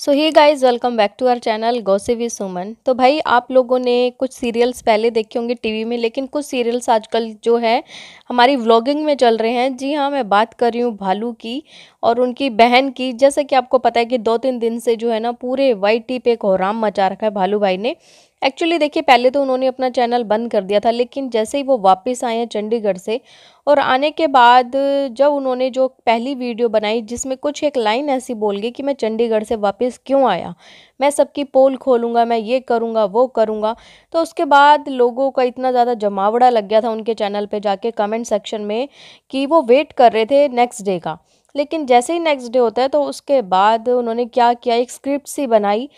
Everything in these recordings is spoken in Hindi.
so hi guys welcome back to our channel गौसिव सुमन तो भाई आप लोगों ने कुछ सीरियल्स पहले देखे होंगे टीवी में लेकिन कुछ सीरियल्स आजकल जो है हमारी व्लॉगिंग में चल रहे हैं जी हाँ मैं बात कर रही हूँ भालू की और उनकी बहन की जैसा कि आपको पता है कि दो तीन दिन से जो है ना पूरे वाई टी पे कोहराम मचा रखा है भालू भाई ने एक्चुअली देखिए पहले तो उन्होंने अपना चैनल बंद कर दिया था लेकिन जैसे ही वो वापस आए हैं चंडीगढ़ से और आने के बाद जब उन्होंने जो पहली वीडियो बनाई जिसमें कुछ एक लाइन ऐसी बोल गई कि मैं चंडीगढ़ से वापस क्यों आया मैं सबकी पोल खोलूँगा मैं ये करूँगा वो करूँगा तो उसके बाद लोगों का इतना ज़्यादा जमावड़ा लग गया था उनके चैनल पर जाके कमेंट सेक्शन में कि वो वेट कर रहे थे नेक्स्ट डे का लेकिन जैसे ही नेक्स्ट डे होता है तो उसके बाद उन्होंने क्या किया एक स्क्रिप्ट सी बनाई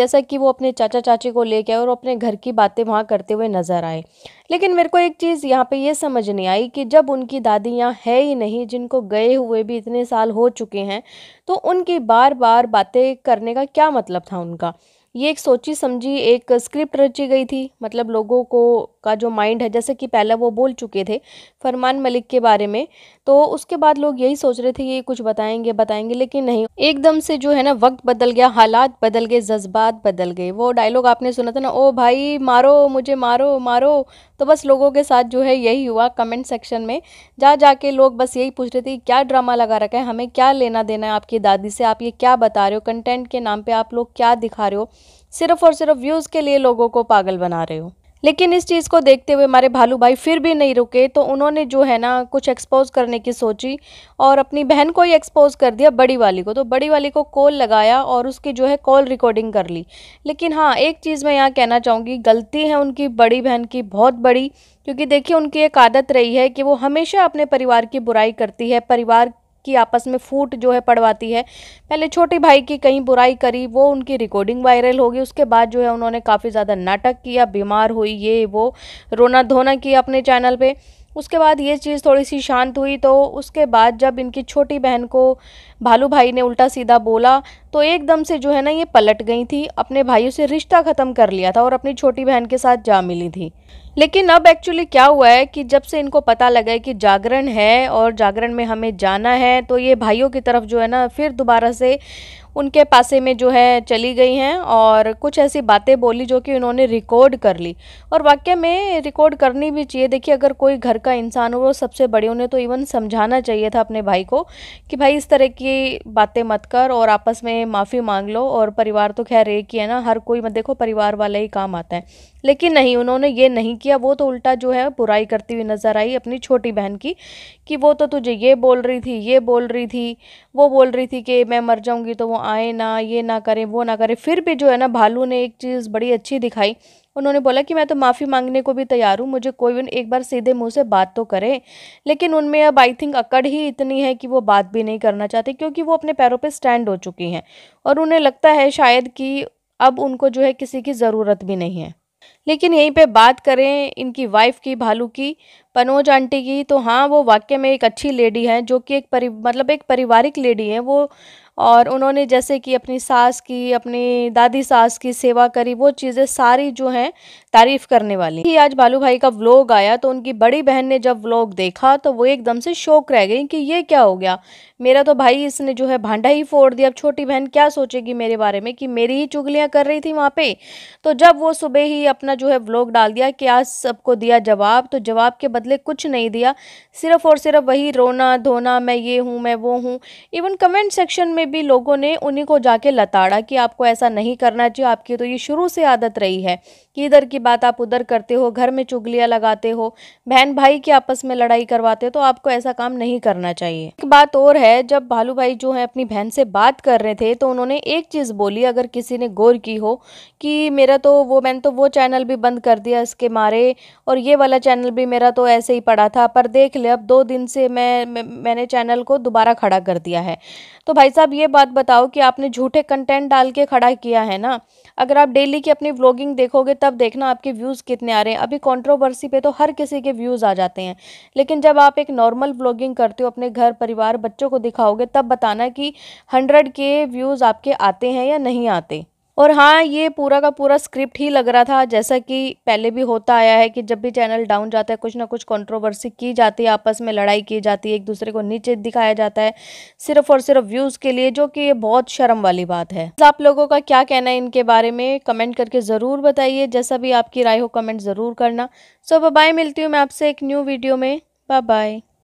जैसा कि वो अपने चाचा चाची को लेके आए और अपने घर की बातें वहाँ करते हुए नज़र आए लेकिन मेरे को एक चीज़ यहाँ पे ये समझ नहीं आई कि जब उनकी दादी यहाँ है ही नहीं जिनको गए हुए भी इतने साल हो चुके हैं तो उनकी बार बार बातें करने का क्या मतलब था उनका ये एक सोची समझी एक स्क्रिप्ट रची गई थी मतलब लोगों को का जो माइंड है जैसे कि पहले वो बोल चुके थे फरमान मलिक के बारे में तो उसके बाद लोग यही सोच रहे थे ये कुछ बताएंगे बताएंगे लेकिन नहीं एकदम से जो है ना वक्त बदल गया हालात बदल गए जज्बात बदल गए वो डायलॉग आपने सुना था ना ओ भाई मारो मुझे मारो मारो तो बस लोगों के साथ जो है यही हुआ कमेंट सेक्शन में जा जाके लोग बस यही पूछ रहे थे क्या ड्रामा लगा रखा है हमें क्या लेना देना है आपकी दादी से आप ये क्या बता रहे हो कंटेंट के नाम पर आप लोग क्या दिखा रहे हो सिर्फ और सिर्फ व्यूज़ के लिए लोगों को पागल बना रहे हो लेकिन इस चीज़ को देखते हुए हमारे भालू भाई फिर भी नहीं रुके तो उन्होंने जो है ना कुछ एक्सपोज करने की सोची और अपनी बहन को ही एक्सपोज कर दिया बड़ी वाली को तो बड़ी वाली को कॉल लगाया और उसकी जो है कॉल रिकॉर्डिंग कर ली लेकिन हाँ एक चीज़ मैं यहाँ कहना चाहूँगी गलती है उनकी बड़ी बहन की बहुत बड़ी क्योंकि देखिए उनकी एक आदत रही है कि वो हमेशा अपने परिवार की बुराई करती है परिवार की आपस में फूट जो है पड़वाती है पहले छोटे भाई की कहीं बुराई करी वो उनकी रिकॉर्डिंग वायरल होगी उसके बाद जो है उन्होंने काफ़ी ज़्यादा नाटक किया बीमार हुई ये वो रोना धोना किया अपने चैनल पर उसके बाद ये चीज़ थोड़ी सी शांत हुई तो उसके बाद जब इनकी छोटी बहन को भालू भाई ने उल्टा सीधा बोला तो एकदम से जो है ना ये पलट गई थी अपने भाइयों से रिश्ता ख़त्म कर लिया था और अपनी छोटी बहन के साथ जा मिली थी लेकिन अब एक्चुअली क्या हुआ है कि जब से इनको पता लगा है कि जागरण है और जागरण में हमें जाना है तो ये भाइयों की तरफ जो है ना फिर दोबारा से उनके पासे में जो है चली गई हैं और कुछ ऐसी बातें बोली जो कि उन्होंने रिकॉर्ड कर ली और वाक्य में रिकॉर्ड करनी भी चाहिए देखिए अगर कोई घर का इंसान हो वो सबसे बड़े उन्हें तो इवन समझाना चाहिए था अपने भाई को कि भाई इस तरह की बातें मत कर और आपस में माफ़ी मांग लो और परिवार तो खैर एक ही है ना हर कोई मत देखो परिवार वाला ही काम आता है लेकिन नहीं उन्होंने ये नहीं किया किया वो तो उल्टा जो है बुराई करती हुई नज़र आई अपनी छोटी बहन की कि वो तो तुझे ये बोल रही थी ये बोल रही थी वो बोल रही थी कि मैं मर जाऊँगी तो वो आए ना ये ना करें वो ना करें फिर भी जो है ना भालू ने एक चीज़ बड़ी अच्छी दिखाई उन्होंने बोला कि मैं तो माफ़ी मांगने को भी तैयार हूँ मुझे कोई एक बार सीधे मुंह से बात तो करे लेकिन उनमें अब आई थिंक अकड़ ही इतनी है कि वो बात भी नहीं करना चाहते क्योंकि वो अपने पैरों पर स्टैंड हो चुकी हैं और उन्हें लगता है शायद कि अब उनको जो है किसी की ज़रूरत भी नहीं है लेकिन यहीं पे बात करें इनकी वाइफ़ की भालू की पनोज आंटी की तो हाँ वो वाकई में एक अच्छी लेडी हैं जो कि एक परि मतलब एक पारिवारिक लेडी हैं वो और उन्होंने जैसे कि अपनी सास की अपनी दादी सास की सेवा करी वो चीज़ें सारी जो हैं तारीफ़ करने वाली ही आज बालू भाई का व्लॉग आया तो उनकी बड़ी बहन ने जब व्लॉग देखा तो वो एकदम से शौक रह गई कि ये क्या हो गया मेरा तो भाई इसने जो है भांडा ही फोड़ दिया अब छोटी बहन क्या सोचेगी मेरे बारे में कि मेरी ही चुगलियाँ कर रही थी वहाँ पर तो जब वो सुबह ही अपना जो है व्लॉग डाल दिया कि आज सबको दिया जवाब तो जवाब के बदले कुछ नहीं दिया सिर्फ और सिर्फ वही रोना धोना मैं ये हूँ मैं वो हूँ इवन कमेंट सेक्शन में भी लोगों ने उन्हीं को जाके लताड़ा कि आपको ऐसा नहीं करना चाहिए आपकी तो ये शुरू से आदत रही है कि इधर की बात आप उधर करते हो घर में चुगलियाँ लगाते हो बहन भाई की आपस में लड़ाई करवाते हो तो आपको ऐसा काम नहीं करना चाहिए एक बात और है जब भालू भाई जो है अपनी बहन से बात कर रहे थे तो उन्होंने एक चीज़ बोली अगर किसी ने गौर की हो कि मेरा तो वो मैंने तो वो चैनल भी बंद कर दिया इसके मारे और ये वाला चैनल भी मेरा तो ऐसे ही पड़ा था पर देख ले अब दो दिन से मैं मैंने चैनल को दोबारा खड़ा कर दिया है तो भाई साहब ये बात बताओ कि आपने झूठे कंटेंट डाल के खड़ा किया है ना अगर आप डेली की अपनी व्लॉगिंग देखोगे तब देखना आपके व्यूज़ कितने आ रहे हैं अभी कंट्रोवर्सी पे तो हर किसी के व्यूज़ आ जाते हैं लेकिन जब आप एक नॉर्मल व्लॉगिंग करते हो अपने घर परिवार बच्चों को दिखाओगे तब बताना कि हंड्रेड के व्यूज़ आपके आते हैं या नहीं आते और हाँ ये पूरा का पूरा स्क्रिप्ट ही लग रहा था जैसा कि पहले भी होता आया है कि जब भी चैनल डाउन जाता है कुछ ना कुछ कंट्रोवर्सी की जाती है आपस में लड़ाई की जाती है एक दूसरे को नीचे दिखाया जाता है सिर्फ और सिर्फ व्यूज़ के लिए जो कि ये बहुत शर्म वाली बात है तो आप लोगों का क्या कहना है इनके बारे में कमेंट करके ज़रूर बताइए जैसा भी आपकी राय हो कमेंट ज़रूर करना सो बाय मिलती हूँ मैं आपसे एक न्यू वीडियो में बाय बाय